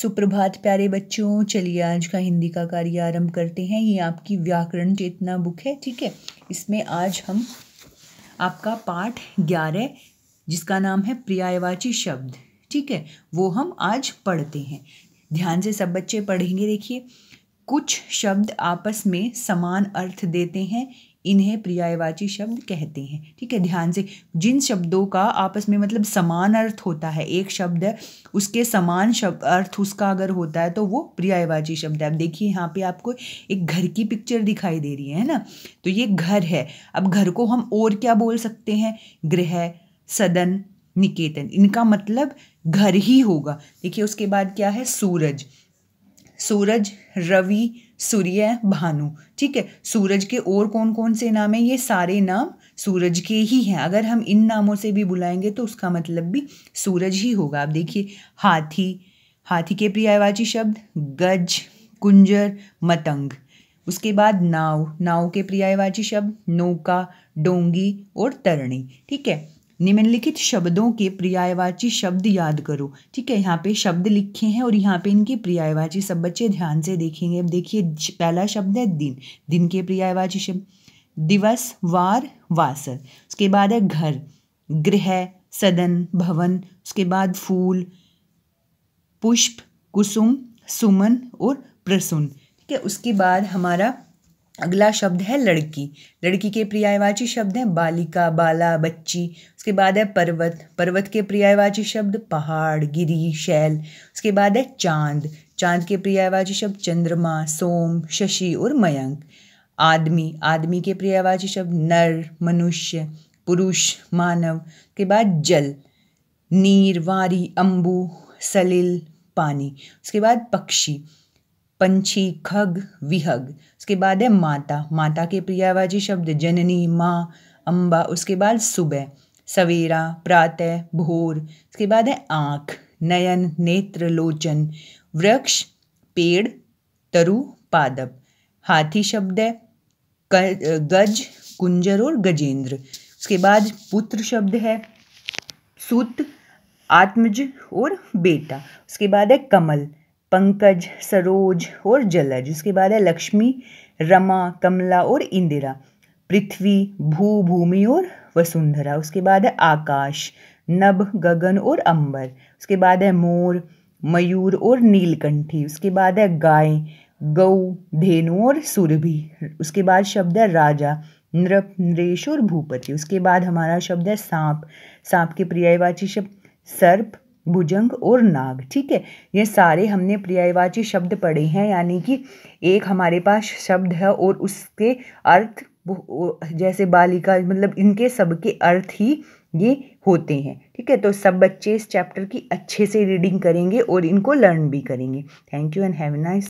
सुप्रभात प्यारे बच्चों चलिए आज का हिंदी का कार्य आरंभ करते हैं ये आपकी व्याकरण चेतना बुक है ठीक है इसमें आज हम आपका पाठ ग्यारह जिसका नाम है पर्यायवाची शब्द ठीक है वो हम आज पढ़ते हैं ध्यान से सब बच्चे पढ़ेंगे देखिए कुछ शब्द आपस में समान अर्थ देते हैं इन्हें पर्यायवाची शब्द कहते हैं ठीक है ध्यान से जिन शब्दों का आपस में मतलब समान अर्थ होता है एक शब्द है उसके समान शब्द अर्थ उसका अगर होता है तो वो पर्यायवाची शब्द है अब देखिए यहाँ पे आपको एक घर की पिक्चर दिखाई दे रही है ना तो ये घर है अब घर को हम और क्या बोल सकते हैं गृह सदन निकेतन इनका मतलब घर ही होगा देखिए उसके बाद क्या है सूरज सूरज रवि सूर्य भानु ठीक है सूरज के और कौन कौन से नाम हैं ये सारे नाम सूरज के ही हैं अगर हम इन नामों से भी बुलाएंगे तो उसका मतलब भी सूरज ही होगा आप देखिए हाथी हाथी के पर्यायवाची शब्द गज कुंजर मतंग उसके बाद नाव नाव के पर्यायवाची शब्द नौका डोंगी और तरणी ठीक है निम्नलिखित शब्दों के पर्यायवाची शब्द याद करो ठीक है यहाँ पे शब्द लिखे हैं और यहाँ पे इनके पर्यायवाची सब बच्चे ध्यान से देखेंगे अब देखिए पहला शब्द है दिन दिन के पर्यायवाची शब्द दिवस वार वासर उसके बाद है घर गृह सदन भवन उसके बाद फूल पुष्प कुसुम सुमन और प्रसुन ठीक है उसके बाद हमारा अगला शब्द है लड़की लड़की के पर्यायवाची शब्द हैं बालिका बाला बच्ची उसके बाद है पर्वत पर्वत के पर्यायवाची शब्द पहाड़ गिरी शैल उसके बाद है चांद चांद के पर्यायवाची शब्द चंद्रमा सोम शशि और मयंक आदमी आदमी के पर्यायवाची शब्द नर मनुष्य पुरुष मानव के बाद जल नीर वारी अम्बू सलिल पानी उसके बाद पक्षी पंछी खग विहग उसके बाद है माता माता के प्रियावाजी शब्द जननी माँ अम्बा उसके बाद सुबह सवेरा प्रातः भोर उसके बाद है आँख नयन नेत्र लोचन वृक्ष पेड़ तरु पादप हाथी शब्द है गज कुंजर और गजेंद्र उसके बाद पुत्र शब्द है सूत आत्मज और बेटा उसके बाद है कमल पंकज सरोज और जलज उसके बाद है लक्ष्मी रमा कमला और इंदिरा पृथ्वी भू भूमि और वसुंधरा उसके बाद है आकाश नभ गगन और अंबर उसके बाद है मोर मयूर और नीलकंठी उसके बाद है गाय गौ धेनु और सुरभि उसके बाद शब्द है राजा नृप नरेश और भूपति उसके बाद हमारा शब्द है सांप सांप के पर्यायवाची शब्द सर्प भुजंग और नाग ठीक है ये सारे हमने पर्यायवाची शब्द पढ़े हैं यानी कि एक हमारे पास शब्द है और उसके अर्थ जैसे बालिका मतलब इनके सबके अर्थ ही ये होते हैं ठीक है तो सब बच्चे इस चैप्टर की अच्छे से रीडिंग करेंगे और इनको लर्न भी करेंगे thank you and have nice